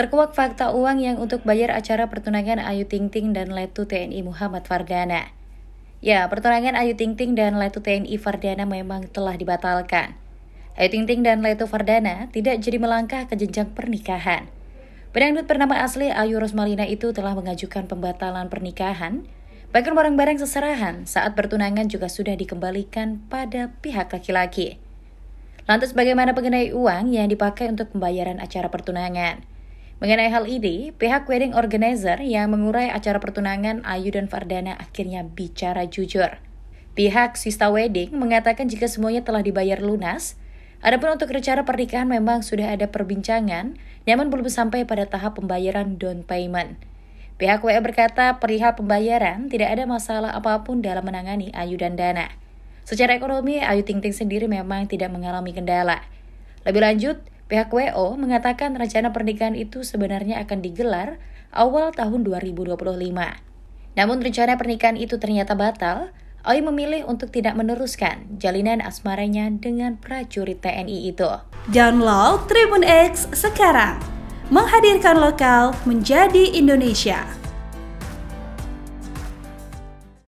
Terkuak fakta uang yang untuk bayar acara pertunangan Ayu Ting Ting dan Letu TNI Muhammad Fardana. Ya, pertunangan Ayu Ting Ting dan Letu TNI Fardana memang telah dibatalkan. Ayu Ting Ting dan Letu Fardana tidak jadi melangkah ke jenjang pernikahan. Pedangdut bernama asli Ayu Rosmalina itu telah mengajukan pembatalan pernikahan Bahkan barang-barang seserahan saat pertunangan juga sudah dikembalikan pada pihak laki-laki. Lantas bagaimana mengenai uang yang dipakai untuk pembayaran acara pertunangan? Mengenai hal ini, pihak wedding organizer yang mengurai acara pertunangan Ayu dan Fardana akhirnya bicara jujur. Pihak Sista Wedding mengatakan jika semuanya telah dibayar lunas, adapun untuk rencana pernikahan memang sudah ada perbincangan, namun belum sampai pada tahap pembayaran down payment. Pihak WA berkata perihal pembayaran tidak ada masalah apapun dalam menangani Ayu dan Dana. Secara ekonomi, Ayu Ting Ting sendiri memang tidak mengalami kendala. Lebih lanjut, Pihak WO mengatakan rencana pernikahan itu sebenarnya akan digelar awal tahun 2025. Namun rencana pernikahan itu ternyata batal, Oi memilih untuk tidak meneruskan jalinan asmaranya dengan prajurit TNI itu. Download Tribun X sekarang, menghadirkan lokal menjadi Indonesia.